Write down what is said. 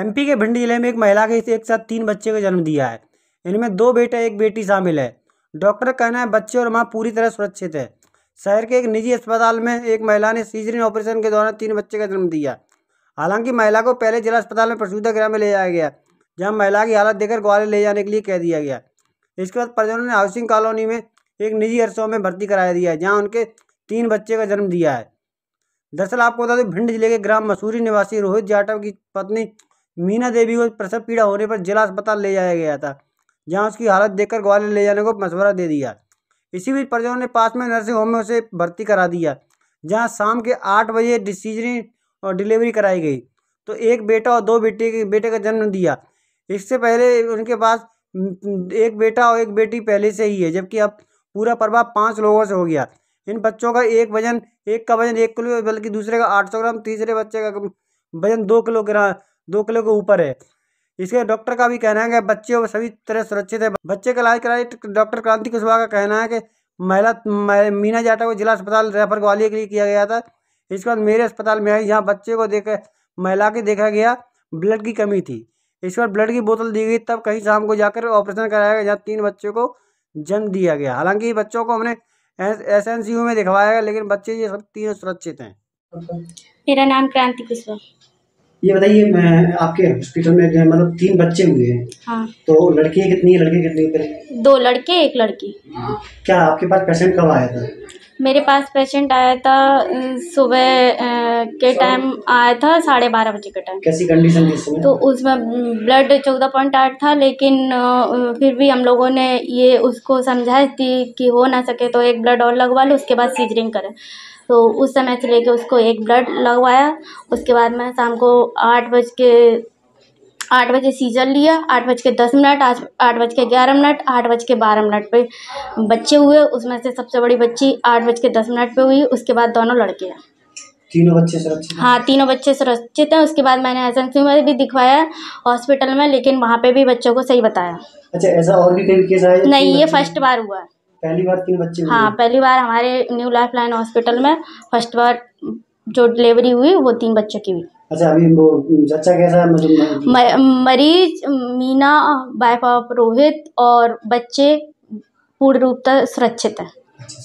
MP के भिंड जिले में एक महिला के एक साथ तीन बच्चे को जन्म दिया है इनमें दो बेटे एक बेटी शामिल है डॉक्टर का कहना है बच्चे और माँ पूरी तरह सुरक्षित है शहर के एक निजी अस्पताल में एक महिला ने सीजरिन ऑपरेशन के दौरान तीन बच्चे का जन्म दिया हालांकि महिला को पहले जिला अस्पताल में प्रसूता गृह में ले जाया गया जहां महिला की हालत देखकर ग्वालियर ले जाने के लिए कह दिया गया इसके बाद परिजनों ने हाउसिंग कॉलोनी में एक निजी अरसों में भर्ती कराया दिया है जहाँ उनके तीन बच्चे का जन्म दिया है दरअसल आपको बता दें भिंड जिले के ग्राम मसूरी निवासी रोहित जाटव की पत्नी मीना देवी को प्रसव पीड़ा होने पर जिला अस्पताल ले जाया गया था जहाँ उसकी हालत देखकर ग्वालियर ले जाने को मशवरा दे दिया इसी बीच परिजनों ने पास में नर्सिंग होम में उसे भर्ती करा दिया जहाँ शाम के आठ बजे डिसीजरी और डिलीवरी कराई गई तो एक बेटा और दो बेटे के बेटे का जन्म दिया इससे पहले उनके पास एक बेटा और एक बेटी पहले से ही है जबकि अब पूरा प्रभाव पाँच लोगों से हो गया इन बच्चों का एक वजन एक का वजन एक किलो बल्कि दूसरे का आठ सौ ग्राम तीसरे बच्चे का वजन दो किलो ग्राम दो किलो के ऊपर है इसके डॉक्टर का भी कहना है कि बच्चे वो सभी तरह सुरक्षित है बच्चे का इलाज कराए डॉक्टर क्रांति कुशवाहा का कहना है कि महिला मीना जाटा को जिला अस्पताल रेफर ग्वालियर के लिए किया गया था इसके बाद मेरे अस्पताल में आई जहाँ बच्चे को देख महिला के देखा गया ब्लड की कमी थी इसके बाद ब्लड की बोतल दी गई तब कहीं शाम को जाकर ऑपरेशन कराया गया जहाँ तीन बच्चों को जन्म दिया गया हालांकि बच्चों को हमने एस एन सी यू में दिखवाया गया लेकिन बच्चे ये सब तीनों सुरक्षित हैं मेरा नाम क्रांति कुशवाहा ये बताइए मैं आपके हॉस्पिटल में मतलब तीन बच्चे हुए हैं हाँ तो लड़की कितनी लड़के कितनी पर? दो लड़के एक लड़की हाँ क्या आपके पास पेशेंट कब आया था मेरे पास पेशेंट आया था सुबह के टाइम अच्छा। आया था साढ़े बारह बजे के टाइम कैसी कंडीशन थी तो उसमें ब्लड चौदह पॉइंट आठ था लेकिन फिर भी हम लोगों ने ये उसको समझाया थी कि हो ना सके तो एक ब्लड और लगवा लो उसके बाद सीजरिंग करें तो उस समय से लेके उसको एक ब्लड लगवाया उसके बाद मैं शाम को आठ बज के आठ बजे सीजर लिया आठ बज के दस मिनट आठ आठ बज के ग्यारह मिनट आठ बज के बारह मिनट पे बच्चे हुए उसमें से सबसे बड़ी बच्ची आठ बज के दस मिनट पे हुई उसके बाद दोनों लड़के हैं तीनों बच्चे सुरक्षित हाँ तीनों बच्चे सुरक्षित हैं उसके बाद मैंने एस सी में भी दिखवाया हॉस्पिटल में लेकिन वहाँ पे भी बच्चों को सही बताया अच्छा ऐसा और भी कई केस आए नहीं ये फर्स्ट बार हुआ है पहली बार तीन बच्चे हाँ पहली बार हमारे न्यू लाइफ लाइन हॉस्पिटल में फर्स्ट बार जो डिलीवरी हुई वो तीन बच्चों की हुई अच्छा अभी वो जच्चा कैसा है मरीज मरीज मीना वाइफ रोहित और बच्चे पूर्ण रूप से सुरक्षित है अच्छा,